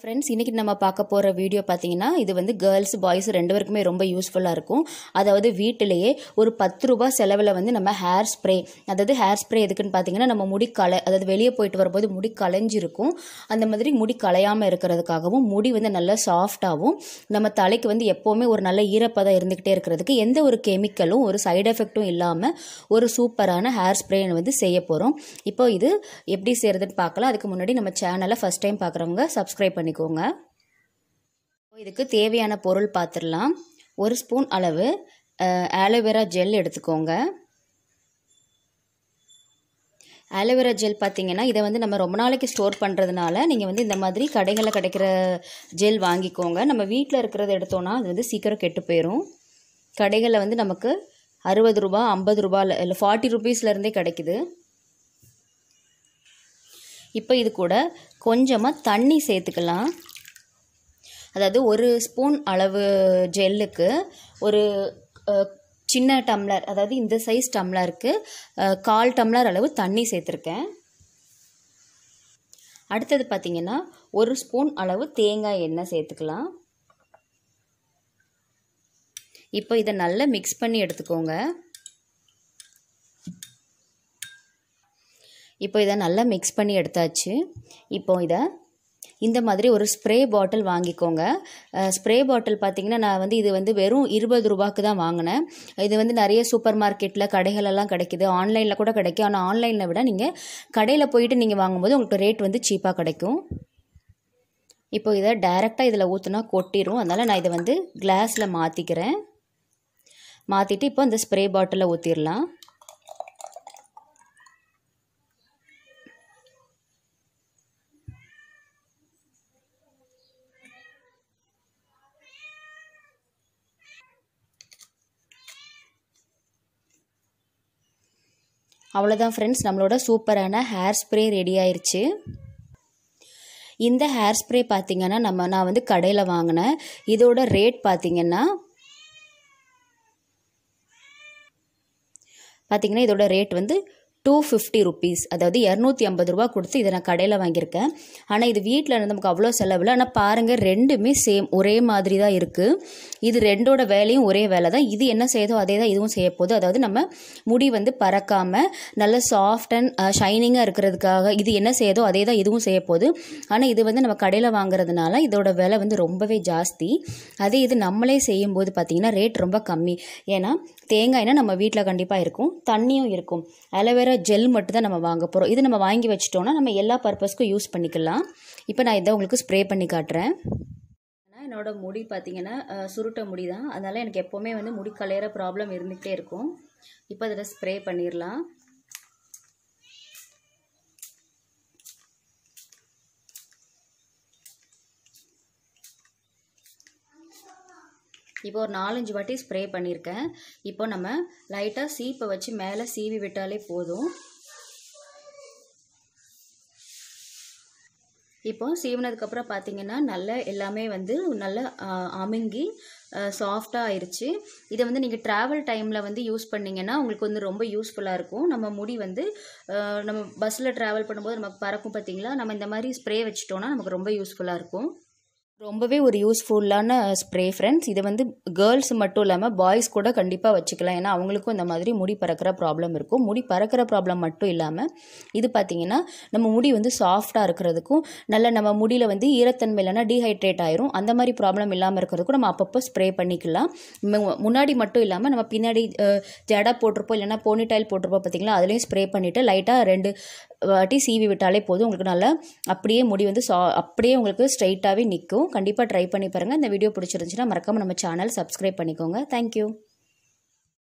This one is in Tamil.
ஃப்ரெண்ட்ஸ் இன்றைக்கி நம்ம பார்க்க போகிற வீடியோ பார்த்தீங்கன்னா இது வந்து கேர்ள்ஸ் பாய்ஸ் ரெண்டு பேருக்குமே ரொம்ப யூஸ்ஃபுல்லாக இருக்கும் அதாவது வீட்டிலேயே ஒரு பத்து ரூபா செலவில் வந்து நம்ம ஹேர் ஸ்ப்ரே அதாவது ஹேர் ஸ்ப்ரே எதுக்குன்னு பார்த்தீங்கன்னா நம்ம முடி களை அதாவது வெளியே போயிட்டு வரும்போது முடி களைஞ்சிருக்கும் அந்த மாதிரி முடி களையாமல் இருக்கிறதுக்காகவும் முடி வந்து நல்லா சாஃப்டாகவும் நம்ம தலைக்கு வந்து எப்போவுமே ஒரு நல்ல ஈரப்பதாக இருந்துக்கிட்டே இருக்கிறதுக்கு எந்த ஒரு கெமிக்கலும் ஒரு சைடு எஃபெக்ட்டும் இல்லாமல் ஒரு சூப்பரான ஹேர் ஸ்ப்ரே வந்து செய்ய போகிறோம் இப்போ இது எப்படி செய்கிறதுன்னு பார்க்கலாம் அதுக்கு முன்னாடி நம்ம சேனலை ஃபஸ்ட் டைம் பார்க்குறவங்க சப்ஸ்கிரைப் பண்ணி பண்ணிக்கோங்க இதுக்கு தேவையான பொருள் பார்த்துடலாம் ஒரு ஸ்பூன் அளவு ஆலோவேரா ஜெல் எடுத்துக்கோங்க ஆலோவேரா ஜெல் பார்த்தீங்கன்னா இதை வந்து நம்ம ரொம்ப நாளைக்கு ஸ்டோர் பண்ணுறதுனால நீங்கள் வந்து இந்த மாதிரி கடைகளில் கிடைக்கிற ஜெல் வாங்கிக்கோங்க நம்ம வீட்டில் இருக்கிறத எடுத்தோன்னா அது வந்து சீக்கிரம் கெட்டு போயிடும் கடைகளில் வந்து நமக்கு அறுபது ரூபா ஐம்பது ரூபாயில் இல்லை ஃபார்ட்டி ருபீஸ்லேருந்தே கிடைக்குது இப்போ இது கூட கொஞ்சமாக தண்ணி சேர்த்துக்கலாம் அதாவது ஒரு ஸ்பூன் அளவு ஜெல்லுக்கு ஒரு சின்ன டம்ளர் அதாவது இந்த சைஸ் டம்ளருக்கு கால் டம்ளர் அளவு தண்ணி சேர்த்துருக்கேன் அடுத்தது பார்த்திங்கன்னா ஒரு ஸ்பூன் அளவு தேங்காய் எண்ணெய் சேர்த்துக்கலாம் இப்போ இதை நல்லா மிக்ஸ் பண்ணி எடுத்துக்கோங்க இப்போ இதை நல்லா மிக்ஸ் பண்ணி எடுத்தாச்சு இப்போ இதை இந்த மாதிரி ஒரு ஸ்ப்ரே பாட்டில் வாங்கிக்கோங்க ஸ்ப்ரே பாட்டில் பார்த்திங்கன்னா நான் வந்து இது வந்து வெறும் இருபது ரூபாய்க்கு தான் வாங்கினேன் இது வந்து நிறைய சூப்பர் மார்க்கெட்டில் கடைகளெல்லாம் கிடைக்கிது ஆன்லைனில் கூட கிடைக்கும் ஆனால் ஆன்லைனில் விட நீங்கள் கடையில் போயிட்டு நீங்கள் வாங்கும்போது உங்களுக்கு ரேட் வந்து சீப்பாக கிடைக்கும் இப்போ இதை டைரெக்டாக இதில் ஊற்றுனா கொட்டிடும் அதனால் நான் இதை வந்து கிளாஸில் மாற்றிக்கிறேன் மாற்றிட்டு இப்போ அந்த ஸ்ப்ரே பாட்டிலில் ஊற்றிடலாம் அவ்வளோதான் ஃப்ரெண்ட்ஸ் நம்மளோட சூப்பரான ஹேர் ஸ்ப்ரே ரெடி ஆயிடுச்சு இந்த ஹேர் ஸ்ப்ரே பார்த்திங்கன்னா நம்ம நான் வந்து கடையில் வாங்கினேன் இதோட ரேட் பார்த்திங்கன்னா பார்த்திங்கன்னா இதோட ரேட் வந்து டூ ஃபிஃப்டி ருபீஸ் அதாவது இரநூத்தி ஐம்பது ரூபா கொடுத்து இதை நான் கடையில் வாங்கியிருக்கேன் ஆனால் இது வீட்டில் இருந்து நமக்கு அவ்வளோ செலவில் ஆனால் பாருங்கள் ரெண்டுமே சேம் ஒரே மாதிரி தான் இருக்குது இது ரெண்டோட வேலையும் ஒரே வேலை தான் இது என்ன செய்தோ அதே தான் இதுவும் செய்யப்போகுது அதாவது நம்ம முடி வந்து பறக்காமல் நல்ல சாஃப்ட் அண்ட் ஷைனிங்காக இருக்கிறதுக்காக இது என்ன செய்தோ அதே தான் இதுவும் செய்யப்போகுது ஆனால் இது வந்து நம்ம கடையில் வாங்குறதுனால இதோட விலை வந்து ரொம்பவே ஜாஸ்தி அதே இது நம்மளே செய்யும்போது பார்த்திங்கன்னா ரேட் ரொம்ப கம்மி ஏன்னா தேங்காய்னா நம்ம வீட்டில் கண்டிப்பாக இருக்கும் தண்ணியும் இருக்கும் அலோவேரா ஜெல் மட்டும் தான் நம்ம வாங்க போகிறோம் இது நம்ம வாங்கி வச்சிட்டோன்னா நம்ம எல்லா பர்பஸ்க்கும் யூஸ் பண்ணிக்கலாம் இப்போ நான் இதை உங்களுக்கு ஸ்ப்ரே பண்ணி காட்டுறேன் என்னோட முடி பார்த்திங்கன்னா சுருட்ட முடி தான் அதனால் எனக்கு எப்போவுமே வந்து முடி கலையிற ப்ராப்ளம் இருந்துகிட்டே இருக்கும் இப்போ அதில் ஸ்ப்ரே பண்ணிடலாம் இப்போ ஒரு நாலஞ்சு வாட்டி ஸ்ப்ரே பண்ணியிருக்கேன் இப்போ நம்ம லைட்டாக சீப்பை வச்சு மேலே சீவி விட்டாலே போதும் இப்போ சீவினதுக்கப்புறம் பார்த்தீங்கன்னா நல்லா எல்லாமே வந்து நல்லா அமுங்கி சாஃப்டாக ஆயிடுச்சு இதை வந்து நீங்கள் ட்ராவல் டைமில் வந்து யூஸ் பண்ணிங்கன்னா உங்களுக்கு வந்து ரொம்ப யூஸ்ஃபுல்லாக இருக்கும் நம்ம முடி வந்து நம்ம பஸ்ஸில் ட்ராவல் பண்ணும்போது நமக்கு பறக்கும் பார்த்தீங்களா நம்ம இந்த மாதிரி ஸ்ப்ரே வச்சிட்டோன்னா நமக்கு ரொம்ப யூஸ்ஃபுல்லாக இருக்கும் ரொம்பவே ஒரு யூஸ்ஃபுல்லான ஸ்ப்ரே ஃப்ரெண்ட்ஸ் இதை வந்து கேர்ள்ஸ் மட்டும் இல்லாமல் பாய்ஸ் கூட கண்டிப்பாக வச்சுக்கலாம் ஏன்னா அவங்களுக்கும் இந்த மாதிரி முடி பறக்கிற ப்ராப்ளம் இருக்கும் முடி பறக்கிற ப்ராப்ளம் மட்டும் இல்லாமல் இது பார்த்திங்கன்னா நம்ம முடி வந்து சாஃப்டாக இருக்கிறதுக்கும் நல்ல நம்ம முடியில் வந்து ஈரத்தன்மை இல்லைனா டீஹைட்ரேட் ஆயிரும் அந்த மாதிரி ப்ராப்ளம் இல்லாமல் இருக்கிறதுக்கும் நம்ம அப்பப்போ ஸ்ப்ரே பண்ணிக்கலாம் முன்னாடி மட்டும் இல்லாமல் நம்ம பின்னாடி ஜடா போட்டிருப்போம் இல்லைன்னா போனிடாயில் போட்டிருப்போம் பார்த்திங்களா அதுலேயும் ஸ்ப்ரே பண்ணிவிட்டு லைட்டாக ரெண்டு வாட்டி சீவி விட்டாலே போதும் உங்களுக்கு நல்லா அப்படியே முடி வந்து சா அப்படியே உங்களுக்கு ஸ்ட்ரைட்டாகவே நிற்கும் கண்டிப்பாக ட்ரை பண்ணி பாருங்கள் இந்த வீடியோ பிடிச்சிருந்துச்சுன்னா மறக்காமல் நம்ம சேனல் சப்ஸ்கிரைப் பண்ணிக்கோங்க தேங்க்யூ